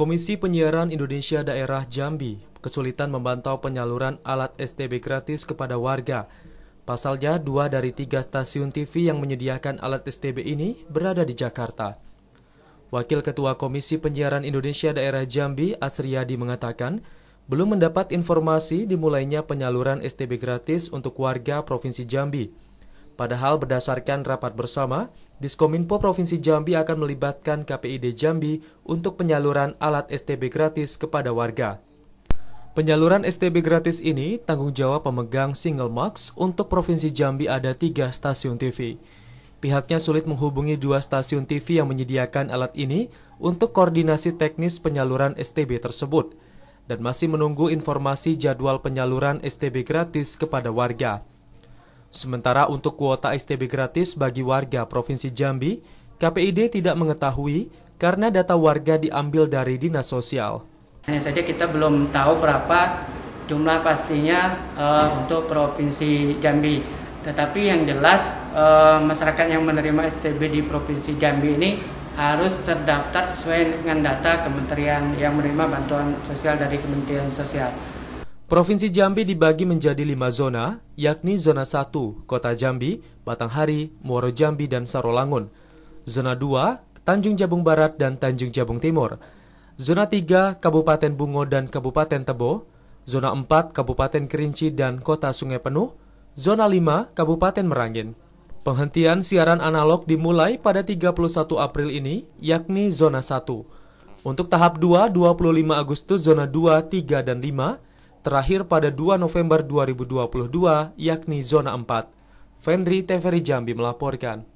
Komisi Penyiaran Indonesia Daerah Jambi kesulitan membantau penyaluran alat STB gratis kepada warga. Pasalnya, dua dari tiga stasiun TV yang menyediakan alat STB ini berada di Jakarta. Wakil Ketua Komisi Penyiaran Indonesia Daerah Jambi, Asriyadi, mengatakan belum mendapat informasi dimulainya penyaluran STB gratis untuk warga Provinsi Jambi. Padahal berdasarkan rapat bersama, Diskominfo Provinsi Jambi akan melibatkan KPID Jambi untuk penyaluran alat STB gratis kepada warga. Penyaluran STB gratis ini tanggung jawab pemegang single max untuk Provinsi Jambi ada tiga stasiun TV. Pihaknya sulit menghubungi dua stasiun TV yang menyediakan alat ini untuk koordinasi teknis penyaluran STB tersebut dan masih menunggu informasi jadwal penyaluran STB gratis kepada warga. Sementara untuk kuota STB gratis bagi warga Provinsi Jambi, KPID tidak mengetahui karena data warga diambil dari Dinas Sosial. Hanya saja kita belum tahu berapa jumlah pastinya uh, untuk Provinsi Jambi. Tetapi yang jelas uh, masyarakat yang menerima STB di Provinsi Jambi ini harus terdaftar sesuai dengan data kementerian yang menerima bantuan sosial dari Kementerian Sosial. Provinsi Jambi dibagi menjadi lima zona, yakni Zona 1, Kota Jambi, Batanghari, Muaro Jambi, dan Sarolangun. Zona 2, Tanjung Jabung Barat dan Tanjung Jabung Timur. Zona 3, Kabupaten Bungo dan Kabupaten Tebo. Zona 4, Kabupaten Kerinci dan Kota Sungai Penuh. Zona 5, Kabupaten Merangin. Penghentian siaran analog dimulai pada 31 April ini, yakni Zona 1. Untuk tahap 2, 25 Agustus Zona 2, 3, dan 5, terakhir pada 2 November 2022, yakni zona 4. Fendri Teveri Jambi melaporkan.